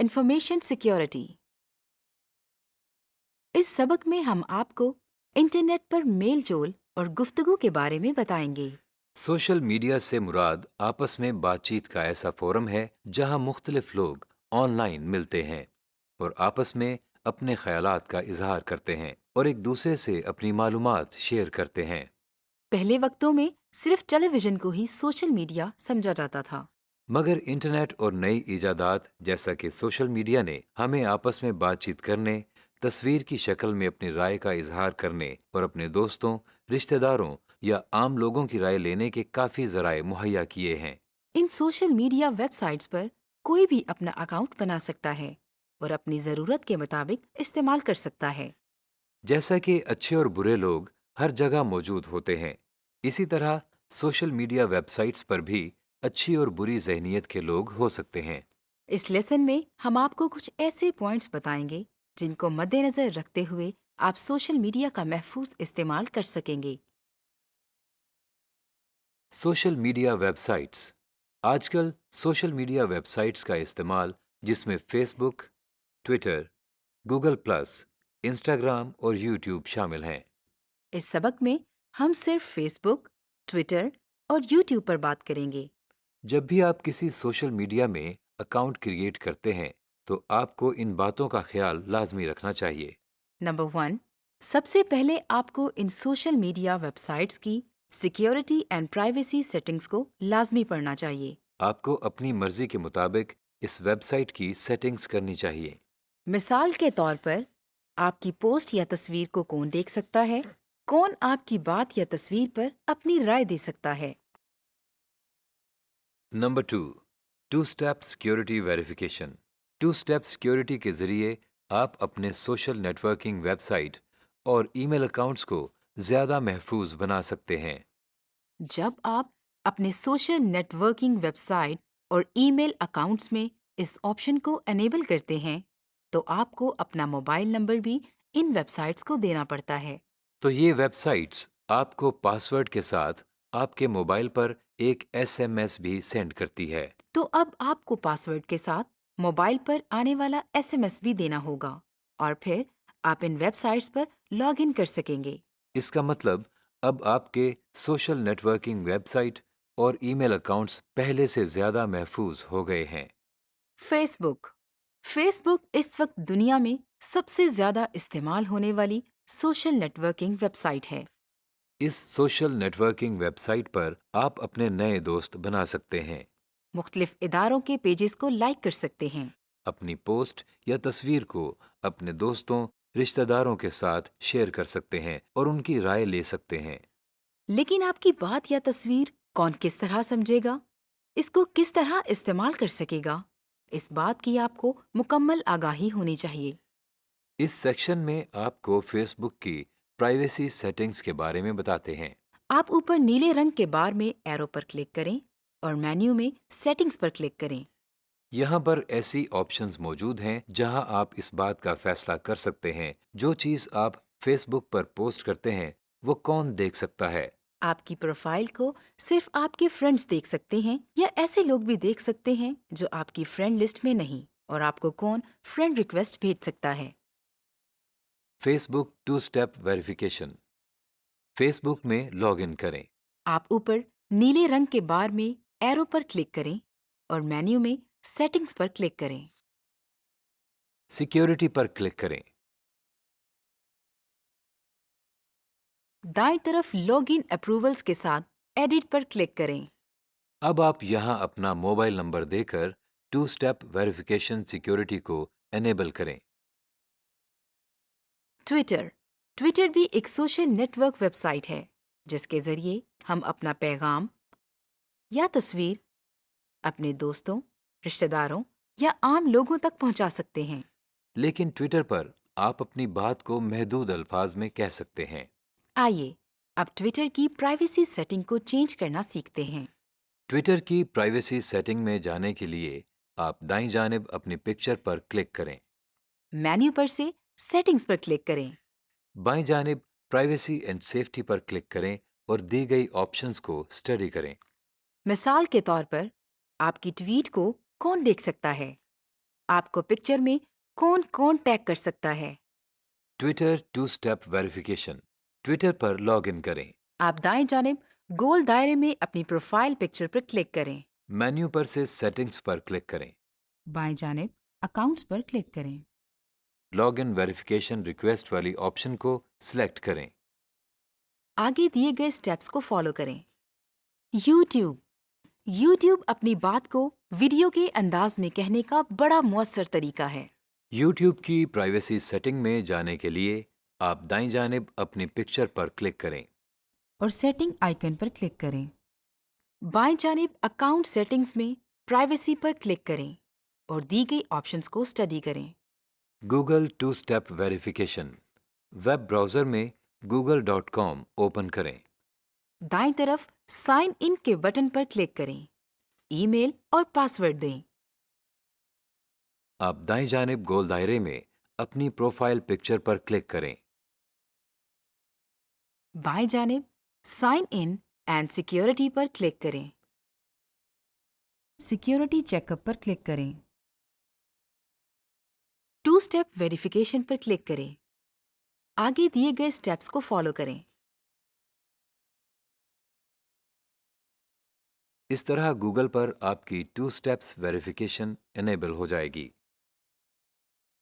information security इस सबक में हम आपको इंटरनेट पर मेल जोल और गुफ्तगु के बारे में बताएंगे सोशल मीडिया से मुराद आपस में बातचीत का ऐसा फोरम है जहां मुख्तलिफ लोग ऑनलाइन मिलते हैं और आपस में अपने ख्याल का इजहार करते हैं और एक दूसरे से अपनी मालूम शेयर करते हैं पहले वक्तों में सिर्फ टेलीविजन को ही सोशल मीडिया समझा जाता था मगर इंटरनेट और नई ईजादात जैसा कि सोशल मीडिया ने हमें आपस में बातचीत करने तस्वीर की शक्ल में अपनी राय का इजहार करने और अपने दोस्तों रिश्तेदारों या आम लोगों की राय लेने के काफ़ी जराये मुहैया किए हैं इन सोशल मीडिया वेबसाइट्स पर कोई भी अपना अकाउंट बना सकता है और अपनी ज़रूरत के मुताबिक इस्तेमाल कर सकता है जैसा कि अच्छे और बुरे लोग हर जगह मौजूद होते हैं इसी तरह सोशल मीडिया वेबसाइट्स पर भी अच्छी और बुरी जहनीत के लोग हो सकते हैं इस लेसन में हम आपको कुछ ऐसे पॉइंट्स बताएंगे जिनको मद्देनजर रखते हुए आप सोशल मीडिया का महफूज इस्तेमाल कर सकेंगे सोशल मीडिया वेबसाइट्स आजकल सोशल मीडिया वेबसाइट्स का इस्तेमाल जिसमें Facebook Twitter Google plus Instagram और यूट्यूब शामिल हैं इस सबक में हम सिर्फ फेसबुक ट्विटर और यूट्यूब पर बात करेंगे जब भी आप किसी सोशल मीडिया में अकाउंट क्रिएट करते हैं तो आपको इन बातों का ख्याल लाजमी रखना चाहिए नंबर वन सबसे पहले आपको इन सोशल मीडिया वेबसाइट्स की सिक्योरिटी एंड प्राइवेसी सेटिंग्स को लाजमी पढ़ना चाहिए आपको अपनी मर्जी के मुताबिक इस वेबसाइट की सेटिंग्स करनी चाहिए मिसाल के तौर पर आपकी पोस्ट या तस्वीर को कौन देख सकता है कौन आपकी बात या तस्वीर पर अपनी राय दे सकता है number two two step security verification two step security के जरिए आप अपने सोशल नेटवर्किंग वेबसाइट और ईमेल अकाउंट्स को ज़्यादा महफूज बना सकते हैं जब आप अपने सोशल नेटवर्किंग वेबसाइट और ईमेल अकाउंट्स में इस ऑप्शन को एनेबल करते हैं तो आपको अपना मोबाइल नंबर भी इन वेबसाइट्स को देना पड़ता है तो ये वेबसाइट्स आपको पासवर्ड के साथ आपके मोबाइल पर एक एसएमएस भी सेंड करती है तो अब आपको पासवर्ड के साथ मोबाइल पर आने वाला एसएमएस भी देना होगा और फिर आप इन वेबसाइट्स पर लॉग इन कर सकेंगे इसका मतलब अब आपके सोशल नेटवर्किंग वेबसाइट और ईमेल अकाउंट्स पहले से ज्यादा महफूज हो गए हैं फेसबुक फेसबुक इस वक्त दुनिया में सबसे ज्यादा इस्तेमाल होने वाली सोशल नेटवर्किंग वेबसाइट है इस सोशल नेटवर्किंग वेबसाइट पर आप अपने नए दोस्त बना सकते हैं मुख्तलिफ इदारों के पेजेस को लाइक कर सकते हैं अपनी पोस्ट या तस्वीर को अपने दोस्तों रिश्तेदारों के साथ शेयर कर सकते हैं और उनकी राय ले सकते हैं लेकिन आपकी बात या तस्वीर कौन किस तरह समझेगा इसको किस तरह इस्तेमाल कर सकेगा इस बात की आपको मुकम्मल आगाही होनी चाहिए इस सेक्शन में आपको फेसबुक की प्राइवेसी सेटिंग्स के बारे में बताते हैं आप ऊपर नीले रंग के बार में एरो पर क्लिक करें और मेन्यू में सेटिंग्स पर क्लिक करें यहाँ पर ऐसी ऑप्शंस मौजूद हैं जहाँ आप इस बात का फैसला कर सकते हैं जो चीज आप फेसबुक पर पोस्ट करते हैं वो कौन देख सकता है आपकी प्रोफाइल को सिर्फ आपके फ्रेंड्स देख सकते हैं या ऐसे लोग भी देख सकते हैं जो आपकी फ्रेंड लिस्ट में नहीं और आपको कौन फ्रेंड रिक्वेस्ट भेज सकता है Facebook two step verification Facebook में लॉगिन करें आप ऊपर नीले रंग के बार में एरो पर क्लिक करें और मेन्यू में सेटिंग्स पर क्लिक करें सिक्योरिटी पर क्लिक करें दाएं तरफ लॉगिन अप्रूवल्स के साथ एडिट पर क्लिक करें अब आप यहां अपना मोबाइल नंबर देकर टू स्टेप वेरिफिकेशन सिक्योरिटी को एनेबल करें ट्विटर ट्विटर भी एक सोशल नेटवर्क वेबसाइट है जिसके ज़रिए हम अपना पैगाम या तस्वीर अपने दोस्तों रिश्तेदारों या आम लोगों तक पहुंचा सकते हैं लेकिन ट्विटर पर आप अपनी बात को महदूद अल्फाज में कह सकते हैं आइए अब ट्विटर की प्राइवेसी सेटिंग को चेंज करना सीखते हैं ट्विटर की प्राइवेसी सेटिंग में जाने के लिए आप दाई जानब अपनी पिक्चर पर क्लिक करें मेन्यू पर से सेटिंग्स पर क्लिक करें बाएं जानब प्राइवेसी एंड सेफ्टी पर क्लिक करें और दी गई ऑप्शंस को स्टडी करें मिसाल के तौर पर आपकी ट्वीट को कौन देख सकता है आपको पिक्चर में कौन कौन टैग कर सकता है Twitter two step verification Twitter पर इन करें आप दाएं जानब गोल दायरे में अपनी प्रोफाइल पिक्चर पर क्लिक करें मेन्यू पर से सेटिंग्स पर क्लिक करें बाएं जानब अकाउंट्स पर क्लिक करें लॉग इन वेरिफिकेशन रिक्वेस्ट वाली ऑप्शन को सिलेक्ट करें आगे दिए गए स्टेप्स को फॉलो करें YouTube YouTube अपनी बात को वीडियो के अंदाज में कहने का बड़ा मौसर तरीका है YouTube की प्राइवेसी सेटिंग में जाने के लिए आप दाई जानब अपनी पिक्चर पर क्लिक करें और सेटिंग आइकन पर क्लिक करें बाएं जानब अकाउंट सेटिंग्स में प्राइवेसी पर क्लिक करें और दी गई ऑप्शंस को स्टडी करें Google two step verification web browser में गूगल डॉट कॉम ओपन करें दाएं तरफ साइन इन के बटन पर क्लिक करें ईमेल और पासवर्ड दें आप दाएं जानब गोल दायरे में अपनी प्रोफाइल पिक्चर पर क्लिक करें बाएं जानब साइन इन एंड सिक्योरिटी पर क्लिक करें सिक्योरिटी चेकअप पर क्लिक करें स्टेप वेरिफिकेशन पर क्लिक करें आगे दिए गए स्टेप्स को फॉलो करें इस तरह गूगल पर आपकी टू स्टेप्स वेरिफिकेशन इनेबल हो जाएगी